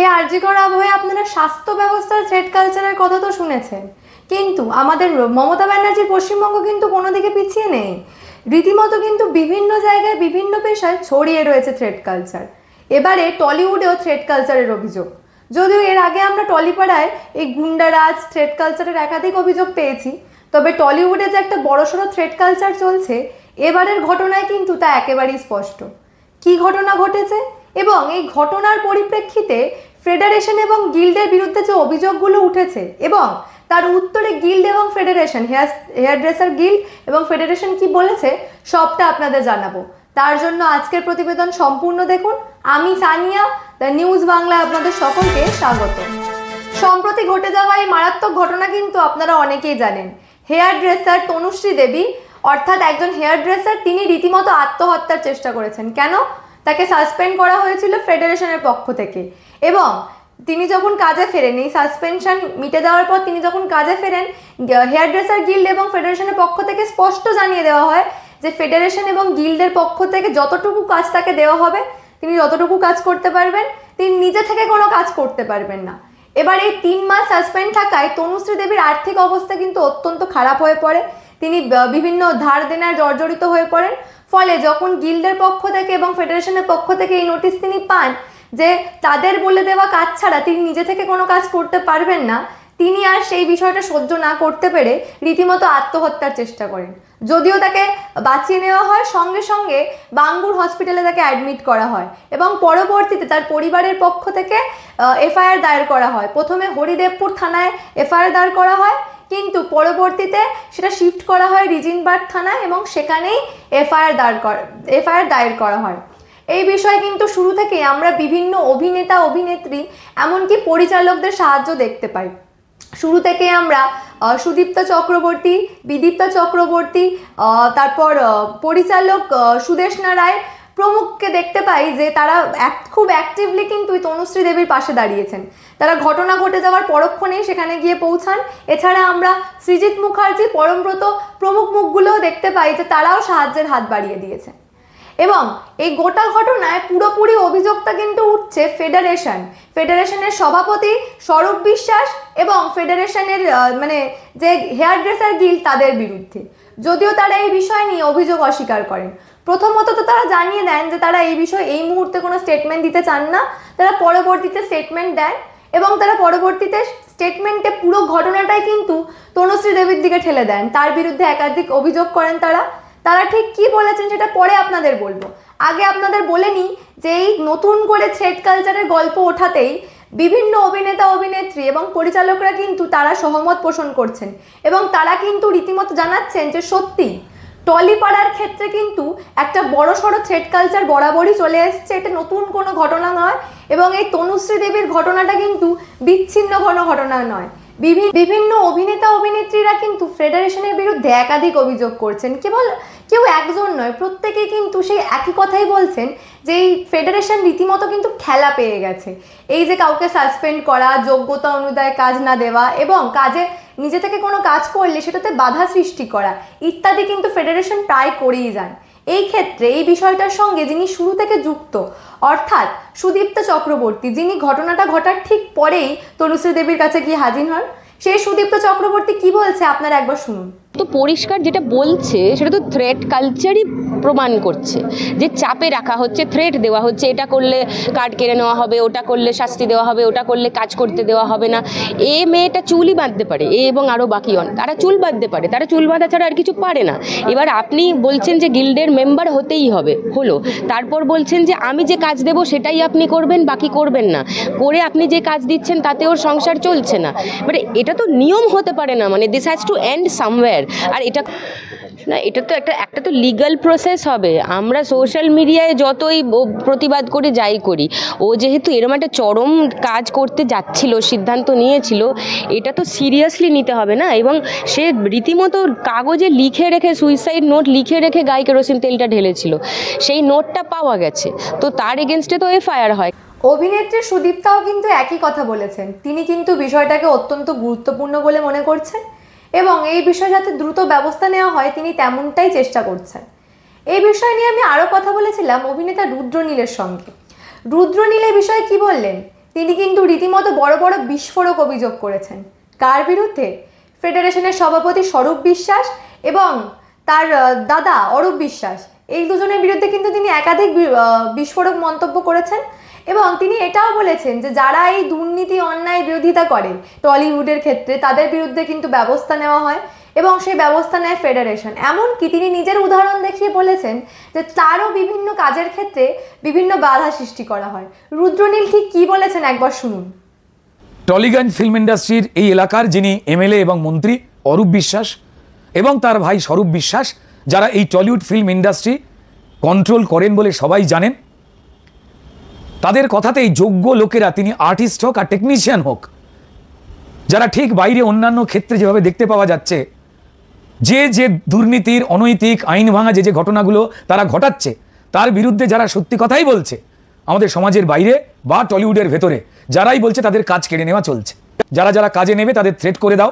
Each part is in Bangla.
এই আর্যিকর আবহে আপনারা স্বাস্থ্য ব্যবস্থার থ্রেড কালচারের কথা তো শুনেছেন কিন্তু আমাদের মমতা ব্যানার্জির পশ্চিমবঙ্গ কিন্তু কোনো দিকে পিছিয়ে নেই রীতিমতো কিন্তু বিভিন্ন জায়গায় বিভিন্ন পেশায় ছড়িয়ে রয়েছে থ্রেড কালচার এবারে টলিউডেও থ্রেড কালচারের অভিযোগ যদিও এর আগে আমরা টলিপাড়ায় এই গুন্ডারাজ থ্রেড কালচারের একাধিক অভিযোগ পেয়েছি তবে টলিউডে যে একটা বড়সড় থ্রেড কালচার চলছে এবারের ঘটনায় কিন্তু তা একেবারেই স্পষ্ট কি ঘটনা ঘটেছে এবং এই ঘটনার পরিপ্রেক্ষিতে ফেডারেশন এবং গিল্ডের বিরুদ্ধে যে অভিযোগগুলো উঠেছে এবং তার উত্তরে গিল্ড এবং federation hair hair dresser guild এবং ফেডারেশন কি বলেছে সবটা আপনাদের জানাবো তার জন্য আজকের প্রতিবেদন সম্পূর্ণ দেখুন আমি সানিয়া দ্য নিউজ বাংলা আপনাদের সকলকে স্বাগত সম্প্রতি ঘটে যাওয়া এই মারাত্মক ঘটনা কিন্তু আপনারা অনেকেই জানেন হেয়ার ড্রেসার তনুশ্রী দেবী অর্থাৎ একজন হেয়ার ড্রেসার তিনি রীতিমতো আত্মহত্যার চেষ্টা করেছেন কেন তাকে সাসপেন্ড করা হয়েছিল ফেডারেশনের পক্ষ থেকে এবং তিনি যখন কাজে ফেরেন এই সাসপেনশন মিটে যাওয়ার পর তিনি যখন কাজে ফেরেন হেয়ার ড্রেসার গিল্ড এবং ফেডারেশনের পক্ষ থেকে স্পষ্ট জানিয়ে দেওয়া হয় যে ফেডারেশন এবং গিল্ডের পক্ষ থেকে যতটুকু কাজ তাকে দেওয়া হবে তিনি যতটুকু কাজ করতে পারবেন তিনি নিজে থেকে কোনো কাজ করতে পারবেন না এবার এই তিন মাস সাসপেন্ড থাকায় তনুশ্রী দেবীর আর্থিক অবস্থা কিন্তু অত্যন্ত খারাপ হয়ে পড়ে তিনি বিভিন্ন ধার দেনায় জর্জরিত হয়ে পড়েন ফলে যখন গিল্ডের পক্ষ থেকে এবং ফেডারেশনের পক্ষ থেকে এই নোটিশ তিনি পান যে তাদের বলে দেওয়া কাজ ছাড়া তিনি নিজে থেকে কোনো কাজ করতে পারবেন না তিনি আর সেই বিষয়টা সহ্য না করতে পেরে রীতিমতো আত্মহত্যার চেষ্টা করেন যদিও তাকে বাঁচিয়ে নেওয়া হয় সঙ্গে সঙ্গে বাঙ্গুর হসপিটালে তাকে অ্যাডমিট করা হয় এবং পরবর্তীতে তার পরিবারের পক্ষ থেকে এফআইআর দায়ের করা হয় প্রথমে হরিদেবপুর থানায় এফআইআর দায়ের করা হয় কিন্তু পরবর্তীতে সেটা শিফট করা হয় রিজিনবার্গ থানা এবং সেখানেই এফআইআর দায়ের করা এফআইআর দায়ের করা হয় এই বিষয়ে কিন্তু শুরু থেকে আমরা বিভিন্ন অভিনেতা অভিনেত্রী এমনকি পরিচালকদের সাহায্য দেখতে পাই শুরু থেকে আমরা সুদীপ্তা চক্রবর্তী বিদীপ্তা চক্রবর্তী তারপর পরিচালক সুদেশনা রায় প্রমুখকে দেখতে পাই যে তারা খুব অ্যাক্টিভলি কিন্তু তনুশ্রী দেবীর পাশে দাঁড়িয়েছেন তারা ঘটনা ঘটে যাওয়ার পরক্ষণেই সেখানে গিয়ে পৌঁছান এছাড়া আমরা সৃজিত মুখার্জি পরমব্রত প্রমুখ মুখগুলোও দেখতে পাই যে তারাও সাহায্যের হাত বাড়িয়ে দিয়েছে এবং এই গোটা ঘটনায় পুরোপুরি অভিযোগটা কিন্তু উঠছে ফেডারেশন ফেডারেশনের সভাপতি স্বরূপ বিশ্বাস এবং ফেডারেশনের মানে যে হেয়ার ড্রেসার গিল তাদের বিরুদ্ধে যদিও তারা এই বিষয় নিয়ে অভিযোগ অস্বীকার করেন প্রথমত তো তারা জানিয়ে দেন যে তারা এই বিষয়ে এই মুহূর্তে কোনো স্টেটমেন্ট দিতে চান না তারা পরবর্তীতে স্টেটমেন্ট দেন এবং তারা পরবর্তীতে স্টেটমেন্টে পুরো ঘটনাটাই কিন্তু তনুশ্রী দেবীর দিকে ঠেলে দেন তার বিরুদ্ধে একাধিক অভিযোগ করেন তারা তারা ঠিক কি বলেছেন সেটা পরে আপনাদের বলবো আগে আপনাদের বলে নিই যে এই নতুন করে থ্রেড কালচারের গল্প ওঠাতেই বিভিন্ন অভিনেতা অভিনেত্রী এবং পরিচালকরা কিন্তু তারা সহমত পোষণ করছেন এবং তারা কিন্তু রীতিমতো জানাচ্ছেন যে সত্যি পাড়ার ক্ষেত্রে কিন্তু একটা বড় সড়ো থ্রেড কালচার বরাবরই চলে এসছে এটা নতুন কোনো ঘটনা নয় এবং এই তনুশ্রী দেবীর ঘটনাটা কিন্তু বিচ্ছিন্ন কোনো ঘটনা নয় বিভিন্ন অভিনেতা অভিনেত্রীরা কিন্তু ফেডারেশনের বিরুদ্ধে একাধিক অভিযোগ করছেন কেবল কেউ একজন নয় প্রত্যেকে কিন্তু সেই একই কথাই বলছেন যে এই ফেডারেশন রীতিমতো কিন্তু খেলা পেয়ে গেছে এই যে কাউকে সাসপেন্ড করা যোগ্যতা অনুদায় কাজ না দেওয়া এবং কাজে নিজে থেকে কোনো কাজ করলে সেটাতে বাধা সৃষ্টি করা ইত্যাদি কিন্তু ফেডারেশন প্রায় করেই যায় এই ক্ষেত্রে এই বিষয়টার সঙ্গে যিনি শুরু থেকে যুক্ত অর্থাৎ সুদীপ্ত চক্রবর্তী যিনি ঘটনাটা ঘটার ঠিক পরেই তনুশ্রী দেবীর কাছে গিয়ে হাজির হন সেই সুদীপ্ত চক্রবর্তী কি বলছে আপনারা একবার শুনুন তো পরিষ্কার যেটা বলছে সেটা তো থ্রেট কালচারই প্রমাণ করছে যে চাপে রাখা হচ্ছে থ্রেট দেওয়া হচ্ছে এটা করলে কার্ড কেড়ে নেওয়া হবে ওটা করলে শাস্তি দেওয়া হবে ওটা করলে কাজ করতে দেওয়া হবে না এ মেয়েটা চুলই বাঁধতে পারে এ এবং আরও বাকি অন তারা চুল বাঁধতে পারে তারা চুল বাঁধা ছাড়া আর কিছু পারে না এবার আপনি বলছেন যে গিল্ডের মেম্বার হতেই হবে হলো তারপর বলছেন যে আমি যে কাজ দেব সেটাই আপনি করবেন বাকি করবেন না করে আপনি যে কাজ দিচ্ছেন তাতে ওর সংসার চলছে না মানে এটা তো নিয়ম হতে পারে না মানে this has to end somewhere আর এটা না এটা তো একটা একটা তো লিগাল প্রসেস হবে আমরা সোশ্যাল মিডিয়ায় যতই প্রতিবাদ করে যাই করি ও যেহেতু এরম একটা চরম কাজ করতে যাচ্ছিল সিদ্ধান্ত নিয়েছিল এটা তো সিরিয়াসলি নিতে হবে না এবং সে রীতিমতো কাগজে লিখে রেখে সুইসাইড নোট লিখে রেখে গায়ে কেরোসিন তেলটা ঢেলেছিল সেই নোটটা পাওয়া গেছে তো তার এগেনস্টে তো এফআইআর হয় অভিনেত্রী সুদীপ্তাও কিন্তু একই কথা বলেছেন তিনি কিন্তু বিষয়টাকে অত্যন্ত গুরুত্বপূর্ণ বলে মনে করছেন এবং এই বিষয়ে যাতে দ্রুত ব্যবস্থা নেওয়া হয় তিনি তেমনটাই চেষ্টা করছেন এই বিষয় নিয়ে আমি আরও কথা বলেছিলাম অভিনেতা রুদ্রনীলের সঙ্গে রুদ্রনীল এই বিষয়ে কি বললেন তিনি কিন্তু রীতিমতো বড় বড় বিস্ফোরক অভিযোগ করেছেন কার বিরুদ্ধে ফেডারেশনের সভাপতি স্বরূপ বিশ্বাস এবং তার দাদা অরূপ বিশ্বাস এই দুজনের বিরুদ্ধে কিন্তু তিনি একাধিক বিস্ফোরক মন্তব্য করেছেন এবং তিনি এটাও বলেছেন যে যারা এই দুর্নীতি অন্যায় বিরোধিতা করে টলিউডের ক্ষেত্রে তাদের বিরুদ্ধে কিন্তু ব্যবস্থা নেওয়া হয় এবং সেই ব্যবস্থা নেয় ফেডারেশন এমনকি তিনি নিজের উদাহরণ দেখিয়ে বলেছেন যে তারও বিভিন্ন কাজের ক্ষেত্রে বিভিন্ন বাধা সৃষ্টি করা হয় রুদ্রনীল ঠিক কী বলেছেন একবার শুনুন টলিগঞ্জ ফিল্ম ইন্ডাস্ট্রির এই এলাকার যিনি এমএলএ এবং মন্ত্রী অরূপ বিশ্বাস এবং তার ভাই স্বরূপ বিশ্বাস যারা এই টলিউড ফিল্ম ইন্ডাস্ট্রি কন্ট্রোল করেন বলে সবাই জানেন তাদের কথাতেই যোগ্য লোকেরা তিনি আর্টিস্ট হোক আর টেকনিশিয়ান হোক যারা ঠিক বাইরে অন্যান্য ক্ষেত্রে যেভাবে দেখতে পাওয়া যাচ্ছে যে যে দুর্নীতির অনৈতিক আইন ভাঙা যে যে ঘটনাগুলো তারা ঘটাচ্ছে তার বিরুদ্ধে যারা সত্যি কথাই বলছে আমাদের সমাজের বাইরে বা টলিউডের ভেতরে যারাই বলছে তাদের কাজ কেড়ে নেওয়া চলছে যারা যারা কাজে নেবে তাদের থ্রেট করে দাও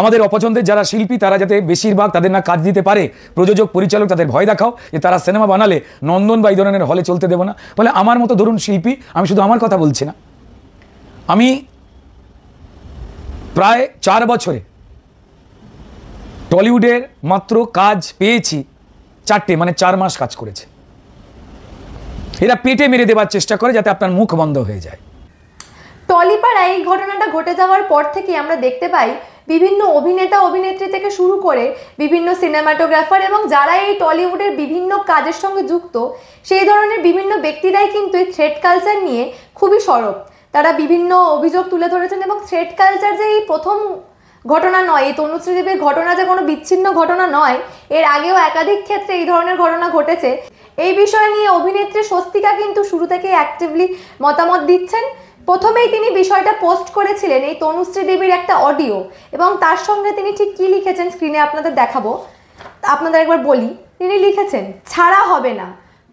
আমাদের অপছন্দের যারা শিল্পী তারা যাতে বেশিরভাগ তাদের না কাজ দিতে পারে প্রযোজক পরিচালক তাদের ভয় দেখাও যে তারা সিনেমা বানালে নন্দন বা এই ধরনের হলে চলতে দেব না বলে আমার মতো ধরুন শিল্পী আমি শুধু আমার কথা বলছি না আমি প্রায় চার বছরে টলিউডের মাত্র কাজ পেয়েছি চারটে মানে চার মাস কাজ করেছে এরা পেটে মেরে দেবার চেষ্টা করে যাতে আপনার মুখ বন্ধ হয়ে যায় টলিপাড়ায় এই ঘটনাটা ঘটে যাওয়ার পর থেকে আমরা দেখতে পাই বিভিন্ন অভিনেতা অভিনেত্রী থেকে শুরু করে বিভিন্ন সিনেমাটোগ্রাফার এবং যারা এই টলিউডের বিভিন্ন কাজের সঙ্গে যুক্ত সেই ধরনের বিভিন্ন ব্যক্তিরাই কিন্তু এই থ্রেড কালচার নিয়ে খুবই সরব তারা বিভিন্ন অভিযোগ তুলে ধরেছেন এবং থ্রেড কালচার যে এই প্রথম ঘটনা নয় এই তনুশ্রীদেবের ঘটনা যে কোনো বিচ্ছিন্ন ঘটনা নয় এর আগেও একাধিক ক্ষেত্রে এই ধরনের ঘটনা ঘটেছে এই বিষয় নিয়ে অভিনেত্রী স্বস্তিকা কিন্তু শুরু থেকে অ্যাক্টিভলি মতামত দিচ্ছেন প্রথমেই তিনি বিষয়টা পোস্ট করেছিলেন এই তনুশ্রী দেবীর একটা অডিও এবং তার সঙ্গে তিনি ঠিক কী লিখেছেন স্ক্রিনে আপনাদের দেখাবো আপনাদের একবার বলি তিনি লিখেছেন ছাড়া হবে না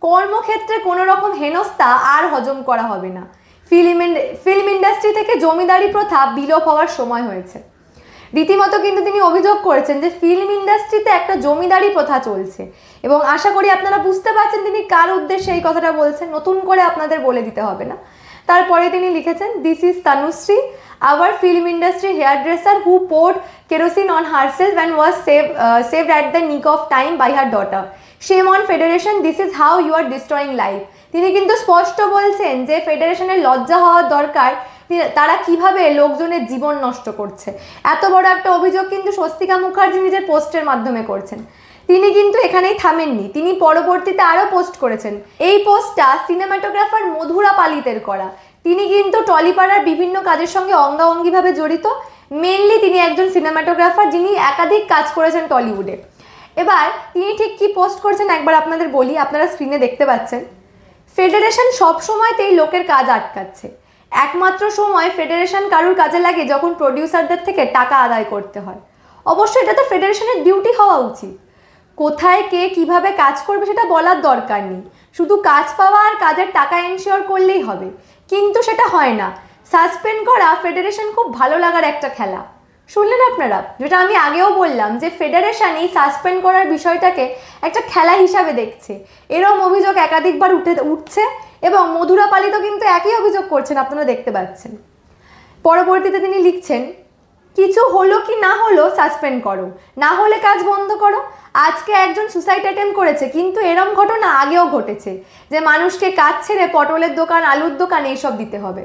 কর্মক্ষেত্রে কোনো রকম হেনস্থা আর হজম করা হবে না ফিল্ম ফিল্ম ইন্ডাস্ট্রি থেকে জমিদারি প্রথা বিলোপ হওয়ার সময় হয়েছে রীতিমতো কিন্তু তিনি অভিযোগ করেছেন যে ফিল্ম ইন্ডাস্ট্রিতে একটা জমিদারি প্রথা চলছে এবং আশা করি আপনারা বুঝতে পারছেন তিনি কার উদ্দেশ্যে এই কথাটা বলছেন নতুন করে আপনাদের বলে দিতে হবে না তারপরে তিনি লিখেছেন this is Tanushree our film industry hair dresser who poured kerosene on herself and was save saved at the nick of time by her daughter shame on federation this is how you are destroying life তিনি কিন্তু স্পষ্ট বলছেন যে ফেডারেশনের লজ্জা হওয়ার দরকার তারা কিভাবে লোকজনের জীবন নষ্ট করছে এত বড় একটা অভিযোগ কিন্তু স্বস্তিকা মুখার্জি নিজের পোস্টের মাধ্যমে করছেন তিনি কিন্তু এখানেই থামেননি তিনি পরবর্তীতে আরও পোস্ট করেছেন এই পোস্টটা সিনেমাটোগ্রাফার মধুরা পালিতের করা তিনি কিন্তু টলিপাড়ার বিভিন্ন কাজের সঙ্গে অঙ্গাঙ্গিভাবে জড়িত মেনলি তিনি একজন সিনেমাটোগ্রাফার যিনি একাধিক কাজ করেছেন টলিউডে এবার তিনি ঠিক কি পোস্ট করেছেন একবার আপনাদের বলি আপনারা স্ক্রিনে দেখতে পাচ্ছেন ফেডারেশন সবসময়তেই লোকের কাজ আটকাচ্ছে একমাত্র সময় ফেডারেশন কারুর কাজে লাগে যখন প্রডিউসারদের থেকে টাকা আদায় করতে হয় অবশ্যই এটা তো ফেডারেশনের ডিউটি হওয়া উচিত কোথায় কে কিভাবে কাজ করবে সেটা বলার দরকার নেই শুধু কাজ পাওয়া আর কাজের টাকা এনশিওর করলেই হবে কিন্তু সেটা হয় না সাসপেন্ড করা ফেডারেশন খুব ভালো লাগার একটা খেলা শুনলেন আপনারা যেটা আমি আগেও বললাম যে ফেডারেশন এই সাসপেন্ড করার বিষয়টাকে একটা খেলা হিসাবে দেখছে এরম অভিযোগ একাধিকবার উঠে উঠছে এবং মধুরা পালিত কিন্তু একই অভিযোগ করছেন আপনারা দেখতে পাচ্ছেন পরবর্তীতে তিনি লিখছেন কিছু হলো কি না হলো সাসপেন্ড করো না হলে কাজ বন্ধ করো আজকে একজন সুসাইড অ্যাটেম্প করেছে কিন্তু এরম ঘটনা আগেও ঘটেছে যে মানুষকে কাজ ছেড়ে পটলের দোকান আলুর দোকান এইসব দিতে হবে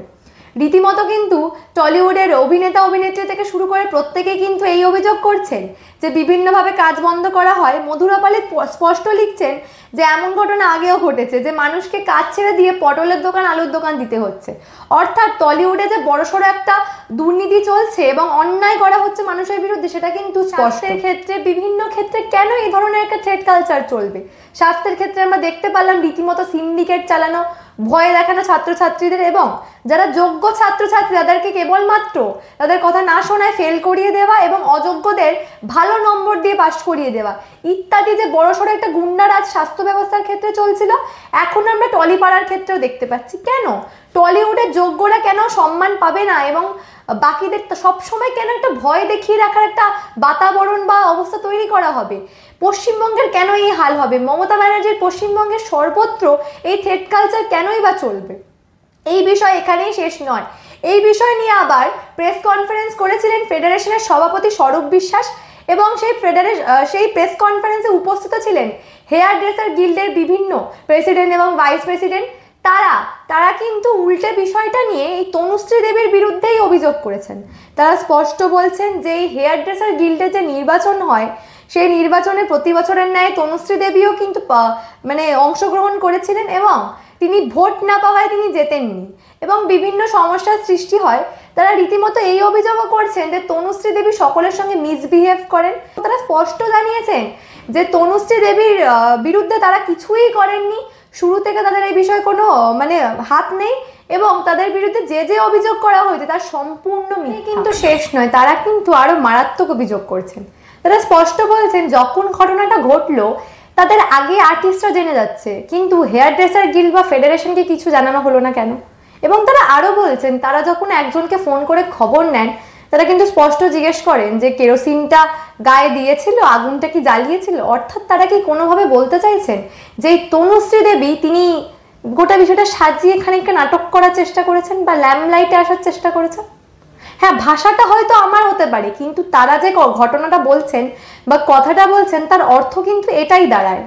রীতিমতো কিন্তু টলিউডের অভিনেতা অভিনেত্রী থেকে শুরু করে প্রত্যেকেই কিন্তু এই অভিযোগ করছেন যে বিভিন্নভাবে কাজ বন্ধ করা হয় মধুরা পালিত স্পষ্ট লিখছেন যে এমন ঘটনা আগেও ঘটেছে যে মানুষকে কাজ ছেড়ে দিয়ে পটলের দোকান আলুর দোকান দিতে হচ্ছে অর্থাৎ টলিউডে যে বড়সড় একটা দুর্নীতি চলছে এবং অন্যায় করা হচ্ছে মানুষের বিরুদ্ধে সেটা কিন্তু স্বাস্থ্যের ক্ষেত্রে বিভিন্ন ক্ষেত্রে কেন এই ধরনের একটা থ্রেড কালচার চলবে স্বাস্থ্যের ক্ষেত্রে আমরা দেখতে পারলাম রীতিমতো সিন্ডিকেট চালানো ভয় দেখানো ছাত্রছাত্রীদের এবং যারা যোগ্য ছাত্রছাত্রী তাদেরকে কেবলমাত্র তাদের কথা না শোনায় ফেল করিয়ে দেওয়া এবং অযোগ্যদের ভালো নম্বর দিয়ে পাশ করিয়ে দেওয়া ইত্যাদি যে বড়সড় একটা গুন্ডারাজ স্বাস্থ্য ব্যবস্থার ক্ষেত্রে চলছিল এখন আমরা টলি পাড়ার ক্ষেত্রেও দেখতে পাচ্ছি কেন টলিউডের যোগ্যরা কেন সম্মান পাবে না এবং বাকিদের সবসময় কেন একটা ভয় দেখিয়ে রাখার একটা বাতাবরণ বা অবস্থা তৈরি করা হবে পশ্চিমবঙ্গের কেন এই হাল হবে মমতা ব্যানার্জির পশ্চিমবঙ্গের সর্বত্র এই থ্রেড কালচার কেনই বা চলবে এই বিষয় এখানেই শেষ নয় এই বিষয় নিয়ে আবার প্রেস কনফারেন্স করেছিলেন ফেডারেশনের সভাপতি স্বরূপ বিশ্বাস এবং সেই ফেডারেশ সেই প্রেস কনফারেন্সে উপস্থিত ছিলেন হেয়ার ড্রেসার গিল্ডের বিভিন্ন প্রেসিডেন্ট এবং ভাইস প্রেসিডেন্ট তারা তারা কিন্তু উল্টে বিষয়টা নিয়ে এই তনুশ্রী দেবীর বিরুদ্ধেই অভিযোগ করেছেন তারা স্পষ্ট বলছেন যে এই হেয়ার ড্রেসার গিল্ডে যে নির্বাচন হয় সেই নির্বাচনে প্রতি বছরের ন্যায় তনুশ্রী দেবীও কিন্তু মানে অংশগ্রহণ করেছিলেন এবং তিনি ভোট না পাওয়ায় তিনি যেতেননি এবং বিভিন্ন সমস্যার সৃষ্টি হয় তারা রীতিমতো এই অভিযোগও করছেন যে তনুশ্রী দেবী সকলের সঙ্গে মিসবিহেভ করেন তারা স্পষ্ট জানিয়েছেন যে তনুশ্রী দেবীর বিরুদ্ধে তারা কিছুই করেননি শুরু থেকে তাদের এই বিষয়ে কোনো মানে হাত নেই এবং তাদের বিরুদ্ধে যে যে অভিযোগ করা হয়েছে তার সম্পূর্ণ কিন্তু শেষ নয় তারা কিন্তু আরও মারাত্মক অভিযোগ করছেন তারা স্পষ্ট বলছেন যখন ঘটনাটা ঘটলো তাদের আগে আর্টিস্টরা জেনে যাচ্ছে কিন্তু হেয়ার ড্রেসার গিল্ড বা ফেডারেশনকে কিছু জানানো হলো না কেন এবং তারা আরও বলছেন তারা যখন একজনকে ফোন করে খবর নেন তারা কিন্তু স্পষ্ট জিজ্ঞেস করেন যে কেরোসিনটা গায়ে দিয়েছিল আগুনটা কি জ্বালিয়েছিল অর্থাৎ তারা কি কোনোভাবে বলতে চাইছেন যে তনুশ্রী দেবী তিনি গোটা বিষয়টা সাজিয়ে খানিকটা নাটক করার চেষ্টা করেছেন বা ল্যাম্পলাইটে আসার চেষ্টা করেছেন হ্যাঁ ভাষাটা হয়তো আমার হতে পারে কিন্তু তারা যে ঘটনাটা বলছেন বা কথাটা বলছেন তার অর্থ কিন্তু এটাই দাঁড়ায়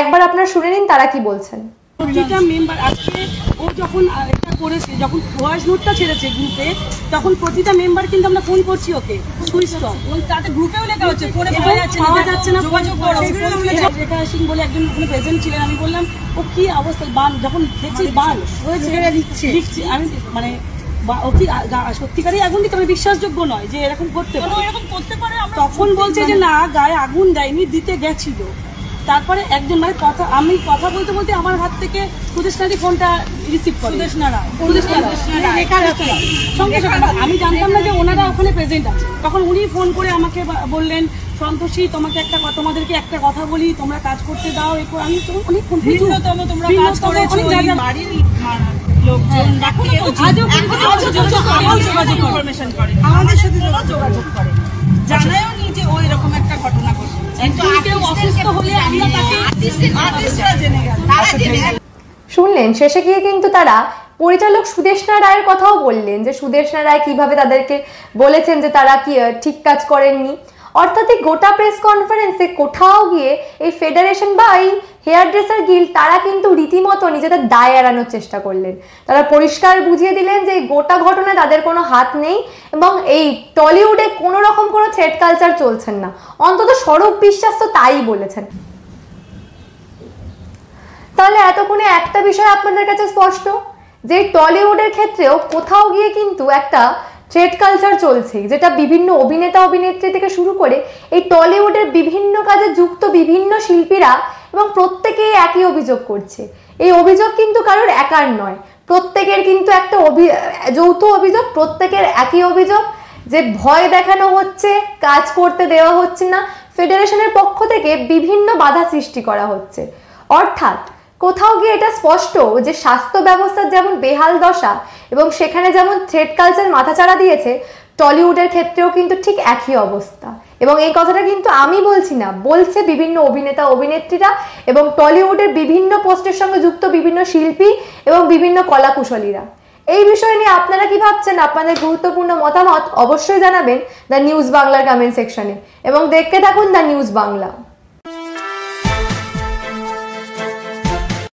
একবার আপনারা শুনে নিন তারা কি বলছেন প্রতিটা মেম্বার আজকে ও যখন এটা করেছে যখন নোটটা ছেড়েছে গ্রুপে তখন প্রতিটা মেম্বার কিন্তু আমরা ফোন করছি ওকে সুইচ এবং তাতে গ্রুপেও লেখা হচ্ছে ফোনে পাওয়া যাচ্ছে না যোগাযোগ রেখা সিং বলে একজন ওখানে প্রেজেন্ট ছিলেন আমি বললাম ও কি অবস্থা বান যখন দেখছি মানে বান হয়েছে আমি মানে সত্যিকারই আগুন দিতে মানে বিশ্বাসযোগ্য নয় যে এরকম করতে পারে তখন বলছে যে না গায়ে আগুন দেয়নি দিতে গেছিল তারপরে একজন ভাই কথা আমি কথা বলতে বলতে আমার হাত থেকে সুদেশনারি ফোনটা রিসিভ করে সঙ্গে সঙ্গে আমি জানতাম না যে ওনারা ওখানে প্রেজেন্ট আছে তখন উনি ফোন করে আমাকে বললেন সন্তোষী তোমাকে একটা তোমাদেরকে একটা কথা বলি তোমরা কাজ করতে দাও এরপর আমি তো অনেক তোমরা হ্যাঁ। আমাদের সাথে যোগাযোগ করে জানায়ও নি যে ওই রকম একটা ঘটনা ঘটে আচ্ছা, শুনলেন শেষে গিয়ে কিন্তু তারা পরিচালক সুদেশনা রায়ের কথাও বললেন যে সুদেশনা রায় কিভাবে তাদেরকে বলেছেন যে তারা কি ঠিক কাজ করেননি অর্থাৎ গোটা প্রেস কনফারেন্সে কোথাও গিয়ে এই ফেডারেশন বা এই হেয়ার ড্রেসার গিল তারা কিন্তু রীতিমতো নিজেদের দায় এড়ানোর চেষ্টা করলেন তারা পরিষ্কার বুঝিয়ে দিলেন যে গোটা ঘটনায় তাদের কোনো হাত নেই এবং এই টলিউডে কোনো রকম কোনো থ্রেড কালচার চলছেন না অন্তত স্বরূপ বিশ্বাস তো তাই বলেছেন তাহলে এতক্ষণে একটা বিষয় আপনাদের কাছে স্পষ্ট যে টলিউডের ক্ষেত্রেও কোথাও গিয়ে কিন্তু একটা থ্রেড কালচার চলছে যেটা বিভিন্ন অভিনেতা অভিনেত্রী থেকে শুরু করে এই টলিউডের বিভিন্ন কাজে যুক্ত বিভিন্ন শিল্পীরা এবং প্রত্যেকেই একই অভিযোগ করছে এই অভিযোগ কিন্তু কারোর একার নয় প্রত্যেকের কিন্তু একটা অভি যৌথ অভিযোগ প্রত্যেকের একই অভিযোগ যে ভয় দেখানো হচ্ছে কাজ করতে দেওয়া হচ্ছে না ফেডারেশনের পক্ষ থেকে বিভিন্ন বাধা সৃষ্টি করা হচ্ছে অর্থাৎ কোথাও গিয়ে এটা স্পষ্ট যে স্বাস্থ্য ব্যবস্থার যেমন বেহাল দশা এবং সেখানে যেমন থ্রেড কালচার মাথাচাড়া দিয়েছে টলিউডের ক্ষেত্রেও কিন্তু ঠিক একই অবস্থা এবং এই কথাটা কিন্তু আমি বলছি না বলছে বিভিন্ন অভিনেতা অভিনেত্রীরা এবং টলিউডের বিভিন্ন পোস্টের সঙ্গে যুক্ত বিভিন্ন শিল্পী এবং বিভিন্ন কলাকুশলীরা এই বিষয় নিয়ে আপনারা কি ভাবছেন আপনাদের গুরুত্বপূর্ণ মতামত অবশ্যই জানাবেন দ্য নিউজ বাংলার কমেন্ট সেকশনে এবং দেখতে থাকুন দ্য নিউজ বাংলা